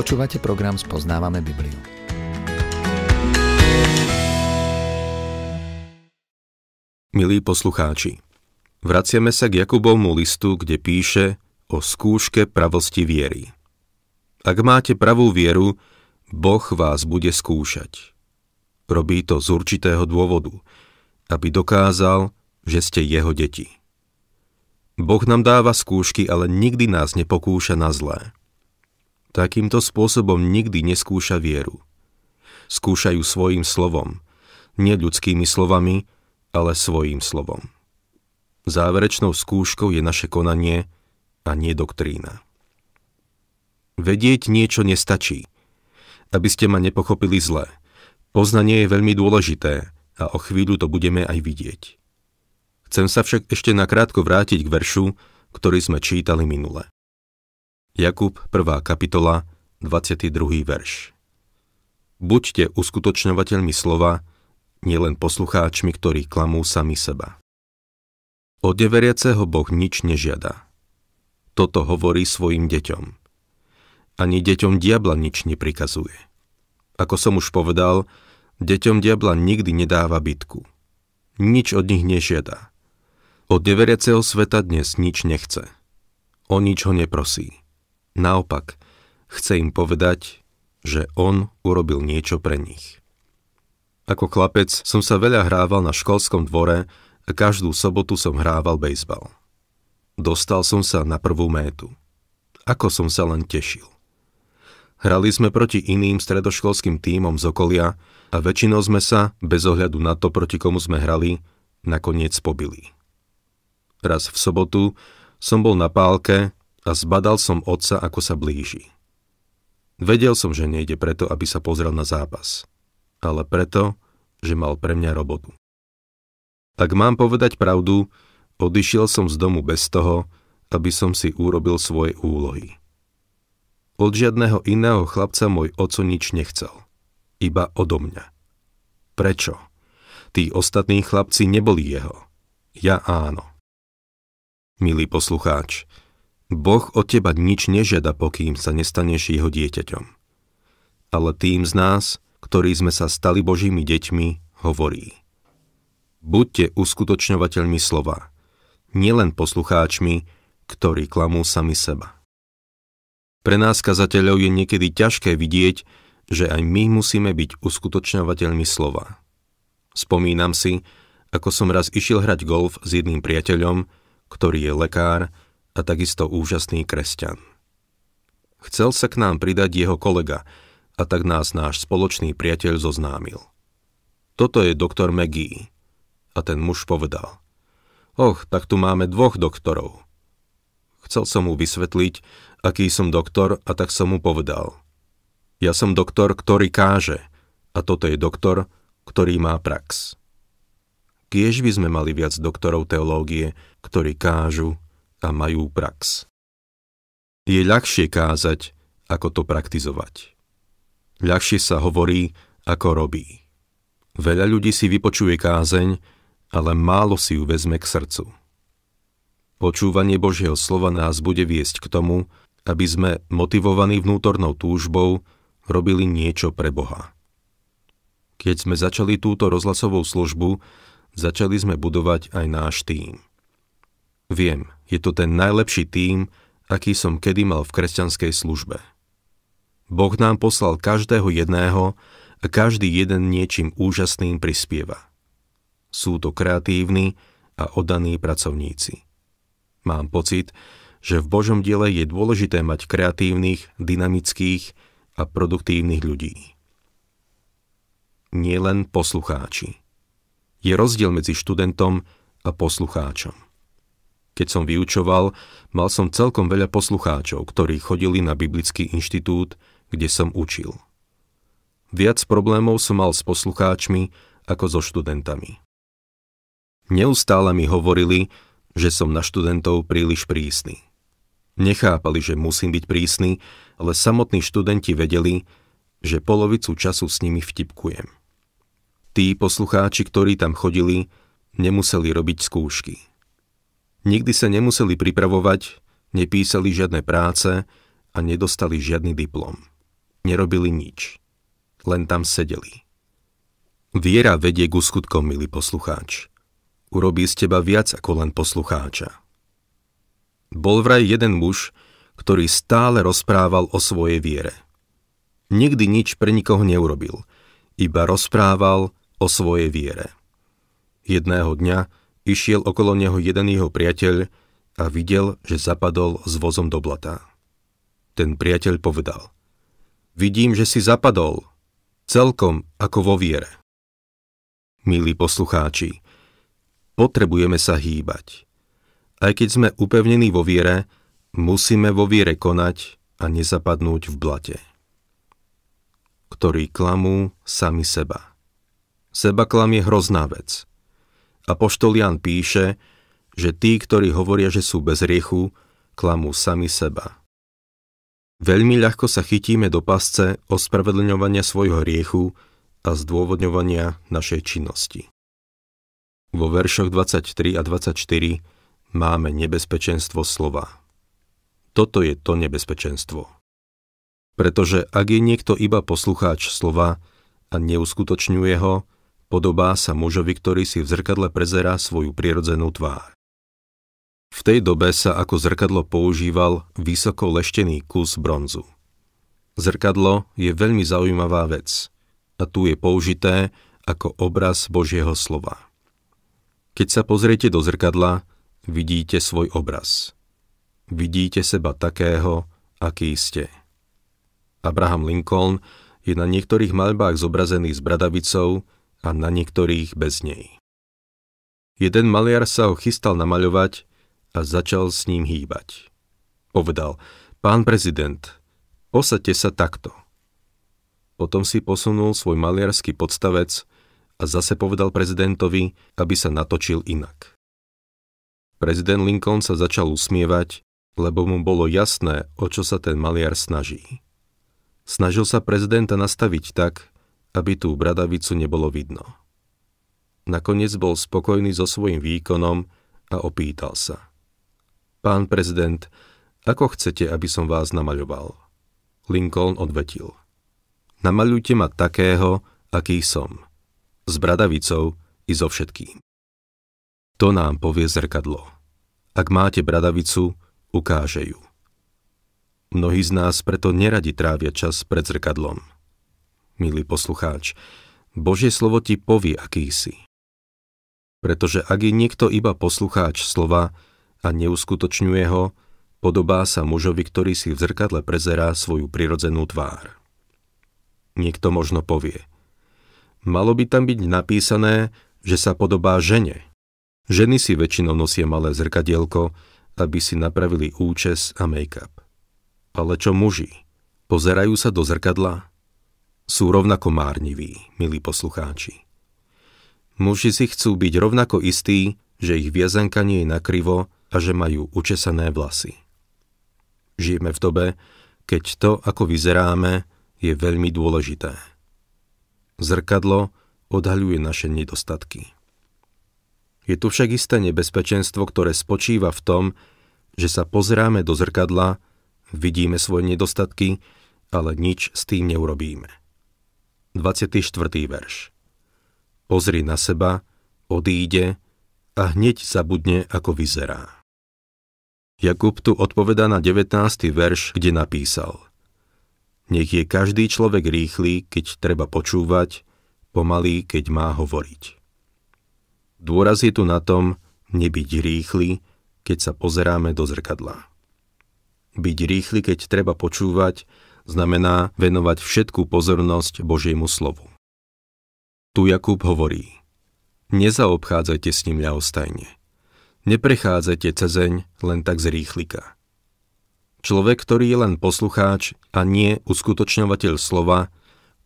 Počúvate program Spoznávame Bibliu. Milí poslucháči, vraciame sa k Jakubovmu listu, kde píše o skúške pravosti viery. Ak máte pravú vieru, Boh vás bude skúšať. Robí to z určitého dôvodu, aby dokázal, že ste jeho deti. Boh nám dáva skúšky, ale nikdy nás nepokúša na zlé. Takýmto spôsobom nikdy neskúša vieru. Skúšajú svojim slovom, ľudskými slovami, ale svojím slovom. Záverečnou skúškou je naše konanie a nie doktrína. Vedieť niečo nestačí. Aby ste ma nepochopili zle, poznanie je veľmi dôležité a o chvíľu to budeme aj vidieť. Chcem sa však ešte nakrátko vrátiť k veršu, ktorý sme čítali minule. Jakub 1. kapitola 22. verš Buďte uskutočňovateľmi slova, nielen poslucháčmi, ktorí klamú sami seba. Od neveriaceho Boh nič nežiada. Toto hovorí svojim deťom. Ani deťom diabla nič neprikazuje. Ako som už povedal, deťom diabla nikdy nedáva bitku. Nič od nich nežiada. Od neveriaceho sveta dnes nič nechce. O nič ho neprosí. Naopak, chce im povedať, že on urobil niečo pre nich. Ako chlapec som sa veľa hrával na školskom dvore a každú sobotu som hrával bejsbal. Dostal som sa na prvú métu. Ako som sa len tešil. Hrali sme proti iným stredoškolským tímom z okolia a väčšinou sme sa, bez ohľadu na to, proti komu sme hrali, nakoniec pobili. Raz v sobotu som bol na pálke a zbadal som otca, ako sa blíži. Vedel som, že nejde preto, aby sa pozrel na zápas, ale preto, že mal pre mňa robotu. Ak mám povedať pravdu, odišiel som z domu bez toho, aby som si urobil svoje úlohy. Od žiadného iného chlapca môj oco nič nechcel. Iba odo mňa. Prečo? Tí ostatní chlapci neboli jeho. Ja áno. Milý poslucháč, Boh od teba nič nežiada, pokým sa nestaneš jeho dieťaťom. Ale tým z nás, ktorí sme sa stali Božími deťmi, hovorí. Buďte uskutočňovateľmi slova, nielen poslucháčmi, ktorí klamú sami seba. Pre nás kazateľov je niekedy ťažké vidieť, že aj my musíme byť uskutočňovateľmi slova. Spomínam si, ako som raz išiel hrať golf s jedným priateľom, ktorý je lekár, a takisto úžasný kresťan. Chcel sa k nám pridať jeho kolega a tak nás náš spoločný priateľ zoznámil. Toto je doktor McGee. A ten muž povedal. Och, tak tu máme dvoch doktorov. Chcel som mu vysvetliť, aký som doktor a tak som mu povedal. Ja som doktor, ktorý káže a toto je doktor, ktorý má prax. Kiež by sme mali viac doktorov teológie, ktorí kážu a majú prax. Je ľahšie kázať, ako to praktizovať. Ľahšie sa hovorí, ako robí. Veľa ľudí si vypočuje kázeň, ale málo si ju vezme k srdcu. Počúvanie Božieho slova nás bude viesť k tomu, aby sme, motivovaní vnútornou túžbou, robili niečo pre Boha. Keď sme začali túto rozhlasovú službu, začali sme budovať aj náš tým. Viem, je to ten najlepší tím, aký som kedy mal v kresťanskej službe. Boh nám poslal každého jedného a každý jeden niečím úžasným prispieva. Sú to kreatívni a oddaní pracovníci. Mám pocit, že v Božom diele je dôležité mať kreatívnych, dynamických a produktívnych ľudí. Nie len poslucháči. Je rozdiel medzi študentom a poslucháčom. Keď som vyučoval, mal som celkom veľa poslucháčov, ktorí chodili na Biblický inštitút, kde som učil. Viac problémov som mal s poslucháčmi ako so študentami. Neustále mi hovorili, že som na študentov príliš prísny. Nechápali, že musím byť prísny, ale samotní študenti vedeli, že polovicu času s nimi vtipkujem. Tí poslucháči, ktorí tam chodili, nemuseli robiť skúšky Nikdy sa nemuseli pripravovať, nepísali žiadne práce a nedostali žiadny diplom. Nerobili nič. Len tam sedeli. Viera vedie k skutkom, milý poslucháč. Urobí z teba viac ako len poslucháča. Bol vraj jeden muž, ktorý stále rozprával o svojej viere. Nikdy nič pre nikoho neurobil, iba rozprával o svojej viere. Jedného dňa Išiel okolo neho jeden jeho priateľ a videl, že zapadol s vozom do blata. Ten priateľ povedal, vidím, že si zapadol, celkom ako vo viere. Milí poslucháči, potrebujeme sa hýbať. Aj keď sme upevnení vo viere, musíme vo viere konať a nezapadnúť v blate. Ktorí klamú sami seba. Seba klam je hrozná vec – a poštolian píše, že tí, ktorí hovoria, že sú bez riechu, klamú sami seba. Veľmi ľahko sa chytíme do pasce ospravedlňovania svojho riechu a zdôvodňovania našej činnosti. Vo veršoch 23 a 24 máme nebezpečenstvo slova. Toto je to nebezpečenstvo. Pretože ak je niekto iba poslucháč slova a neuskutočňuje ho, Podobá sa mužovi, ktorý si v zrkadle prezerá svoju prirodzenú tvár. V tej dobe sa ako zrkadlo používal vysoko leštený kus bronzu. Zrkadlo je veľmi zaujímavá vec a tu je použité ako obraz Božieho slova. Keď sa pozriete do zrkadla, vidíte svoj obraz. Vidíte seba takého, aký ste. Abraham Lincoln je na niektorých maľbách zobrazený s bradavicou, a na niektorých bez nej. Jeden maliar sa ho chystal namaľovať a začal s ním hýbať. Povedal, pán prezident, posaďte sa takto. Potom si posunul svoj maliarský podstavec a zase povedal prezidentovi, aby sa natočil inak. Prezident Lincoln sa začal usmievať, lebo mu bolo jasné, o čo sa ten maliar snaží. Snažil sa prezidenta nastaviť tak, aby tú bradavicu nebolo vidno. Nakoniec bol spokojný so svojím výkonom a opýtal sa. Pán prezident, ako chcete, aby som vás namaľoval? Lincoln odvetil. Namaľujte ma takého, aký som. S bradavicou i so všetkým. To nám povie zrkadlo. Ak máte bradavicu, ukáže ju. Mnohí z nás preto neradi trávia čas pred zrkadlom milý poslucháč, Božie slovo ti povie, aký si. Pretože ak je niekto iba poslucháč slova a neuskutočňuje ho, podobá sa mužovi, ktorý si v zrkadle prezerá svoju prirodzenú tvár. Niekto možno povie, malo by tam byť napísané, že sa podobá žene. Ženy si väčšinou nosia malé zrkadielko, aby si napravili účes a make-up. Ale čo muži? Pozerajú sa do zrkadla? sú rovnako márniví, milí poslucháči. Muži si chcú byť rovnako istí, že ich viazenka nie je nakrivo a že majú učesané vlasy. Žijeme v dobe, keď to, ako vyzeráme, je veľmi dôležité. Zrkadlo odhaľuje naše nedostatky. Je tu však isté nebezpečenstvo, ktoré spočíva v tom, že sa pozeráme do zrkadla, vidíme svoje nedostatky, ale nič s tým neurobíme. 24. verš. Pozri na seba, odíde a hneď zabudne, ako vyzerá. Jakub tu odpovedá na 19. verš, kde napísal Nech je každý človek rýchly, keď treba počúvať, pomalý, keď má hovoriť. Dôraz je tu na tom, nebyť rýchly, keď sa pozeráme do zrkadla. Byť rýchly, keď treba počúvať, znamená venovať všetkú pozornosť Božiemu slovu. Tu Jakub hovorí, nezaobchádzajte s ním ľahostajne. Neprechádzajte cezeň len tak z rýchlika. Človek, ktorý je len poslucháč a nie uskutočňovateľ slova,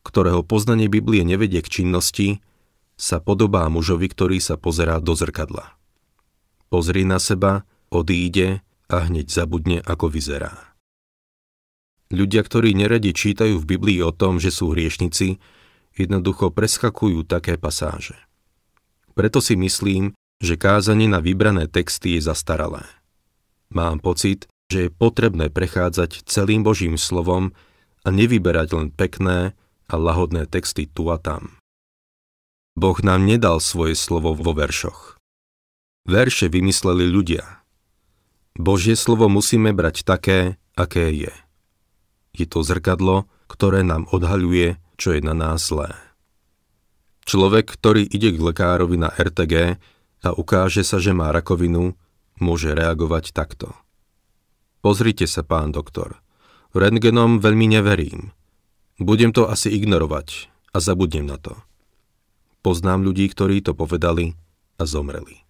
ktorého poznanie Biblie nevedie k činnosti, sa podobá mužovi, ktorý sa pozerá do zrkadla. Pozri na seba, odíde a hneď zabudne, ako vyzerá. Ľudia, ktorí neradi čítajú v Biblii o tom, že sú hriešnici, jednoducho preskakujú také pasáže. Preto si myslím, že kázanie na vybrané texty je zastaralé. Mám pocit, že je potrebné prechádzať celým Božím slovom a nevyberať len pekné a lahodné texty tu a tam. Boh nám nedal svoje slovo vo veršoch. Verše vymysleli ľudia. Božie slovo musíme brať také, aké je je to zrkadlo, ktoré nám odhaľuje, čo je na nás zlé. Človek, ktorý ide k lekárovi na RTG a ukáže sa, že má rakovinu, môže reagovať takto. Pozrite sa, pán doktor. Rentgenom veľmi neverím. Budem to asi ignorovať a zabudnem na to. Poznám ľudí, ktorí to povedali a zomreli.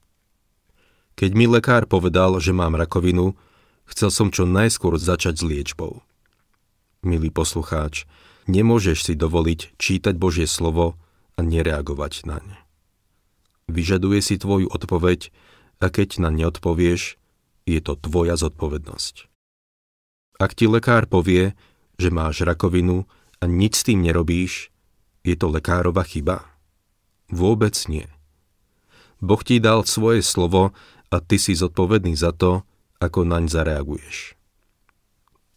Keď mi lekár povedal, že mám rakovinu, chcel som čo najskôr začať s liečbou milý poslucháč, nemôžeš si dovoliť čítať Božie slovo a nereagovať na ne. Vyžaduje si tvoju odpoveď a keď na ne odpovieš, je to tvoja zodpovednosť. Ak ti lekár povie, že máš rakovinu a nič s tým nerobíš, je to lekárova chyba? Vôbec nie. Boh ti dal svoje slovo a ty si zodpovedný za to, ako naň zareaguješ.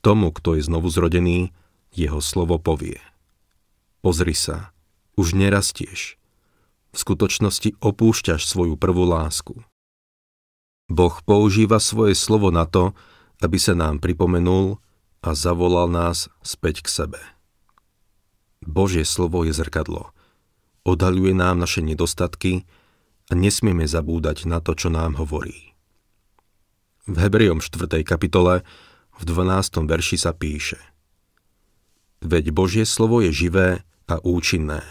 Tomu, kto je znovu zrodený, jeho slovo povie. Pozri sa, už nerastieš. V skutočnosti opúšťaš svoju prvú lásku. Boh používa svoje slovo na to, aby sa nám pripomenul a zavolal nás späť k sebe. Božie slovo je zrkadlo. Odhaľuje nám naše nedostatky a nesmieme zabúdať na to, čo nám hovorí. V Hebrejom 4. kapitole v 12. verši sa píše Veď Božie slovo je živé a účinné,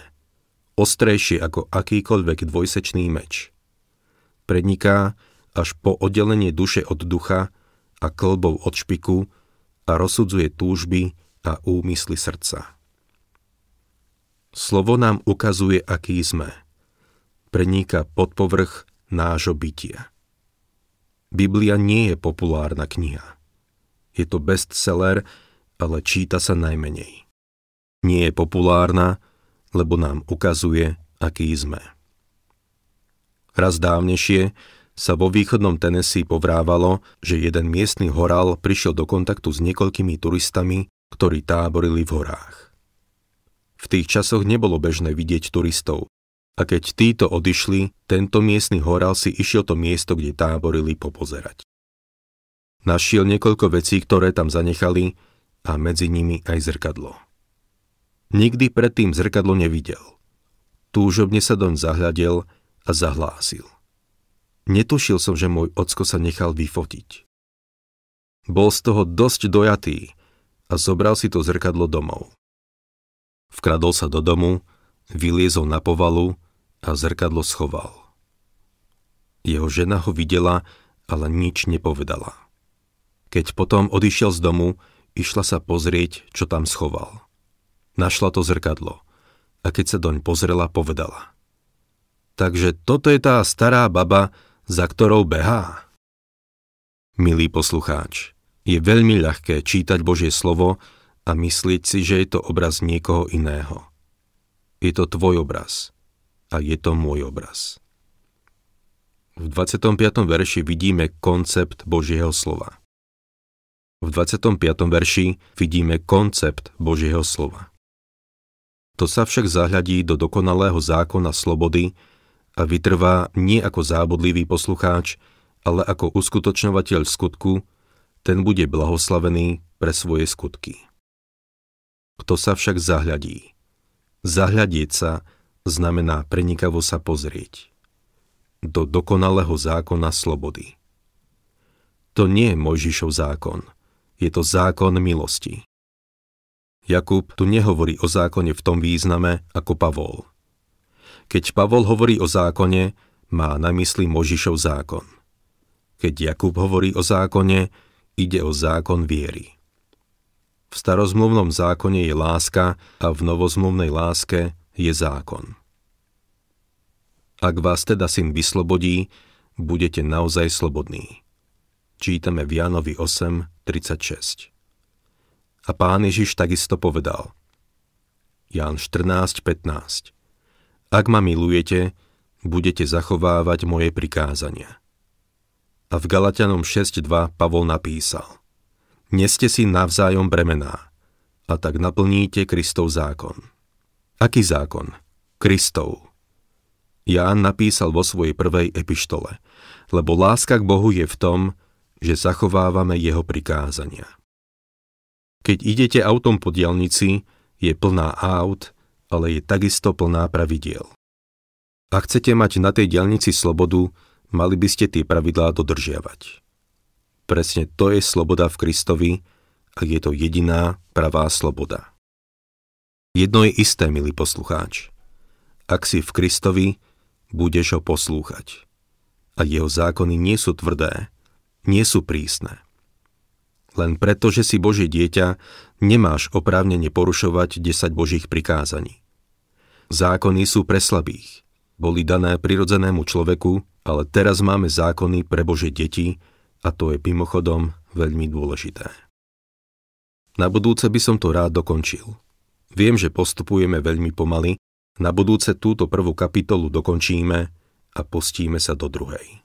ostrejšie ako akýkoľvek dvojsečný meč. Predniká až po oddelenie duše od ducha a klbov od špiku a rozsudzuje túžby a úmysly srdca. Slovo nám ukazuje, aký sme. Preníka pod povrch nášho bytia. Biblia nie je populárna kniha je to bestseller, ale číta sa najmenej. Nie je populárna, lebo nám ukazuje, aký sme. Raz dávnejšie sa vo východnom Tennessee povrávalo, že jeden miestny horál prišiel do kontaktu s niekoľkými turistami, ktorí táborili v horách. V tých časoch nebolo bežné vidieť turistov a keď títo odišli, tento miestny horál si išiel to miesto, kde táborili, popozerať. Našiel niekoľko vecí, ktoré tam zanechali a medzi nimi aj zrkadlo. Nikdy predtým zrkadlo nevidel. Túžobne sa doň zahľadel a zahlásil. Netušil som, že môj ocko sa nechal vyfotiť. Bol z toho dosť dojatý a zobral si to zrkadlo domov. Vkradol sa do domu, vyliezol na povalu a zrkadlo schoval. Jeho žena ho videla, ale nič nepovedala. Keď potom odišiel z domu, išla sa pozrieť, čo tam schoval. Našla to zrkadlo a keď sa doň pozrela, povedala. Takže toto je tá stará baba, za ktorou behá. Milý poslucháč, je veľmi ľahké čítať Božie slovo a myslieť si, že je to obraz niekoho iného. Je to tvoj obraz a je to môj obraz. V 25. verši vidíme koncept Božieho slova v 25. verši vidíme koncept Božieho slova. To sa však zahľadí do dokonalého zákona slobody a vytrvá nie ako zábodlivý poslucháč, ale ako uskutočňovateľ skutku, ten bude blahoslavený pre svoje skutky. Kto sa však zahľadí? Zahľadieť sa znamená prenikavo sa pozrieť. Do dokonalého zákona slobody. To nie je Mojžišov zákon – je to zákon milosti. Jakub tu nehovorí o zákone v tom význame ako Pavol. Keď Pavol hovorí o zákone, má na mysli Možišov zákon. Keď Jakub hovorí o zákone, ide o zákon viery. V starozmluvnom zákone je láska a v novozmluvnej láske je zákon. Ak vás teda syn vyslobodí, budete naozaj slobodní. Čítame v Jánovi 8.36. A pán Ježiš takisto povedal. Ján 14.15. Ak ma milujete, budete zachovávať moje prikázania. A v Galatianom 6.2 Pavol napísal. Neste si navzájom bremená, a tak naplníte Kristov zákon. Aký zákon? Kristov. Ján napísal vo svojej prvej epištole, lebo láska k Bohu je v tom, že zachovávame jeho prikázania. Keď idete autom po dielnici, je plná aut, ale je takisto plná pravidiel. Ak chcete mať na tej dielnici slobodu, mali by ste tie pravidlá dodržiavať. Presne to je sloboda v Kristovi a je to jediná pravá sloboda. Jedno je isté, milý poslucháč. Ak si v Kristovi, budeš ho poslúchať. A jeho zákony nie sú tvrdé, nie sú prísne. Len preto, že si Božie dieťa, nemáš oprávnenie porušovať 10 Božích prikázaní. Zákony sú pre slabých. Boli dané prirodzenému človeku, ale teraz máme zákony pre Bože deti a to je mimochodom veľmi dôležité. Na budúce by som to rád dokončil. Viem, že postupujeme veľmi pomaly, na budúce túto prvú kapitolu dokončíme a postíme sa do druhej.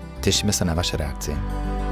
Tešíme sa na vaše reakcie.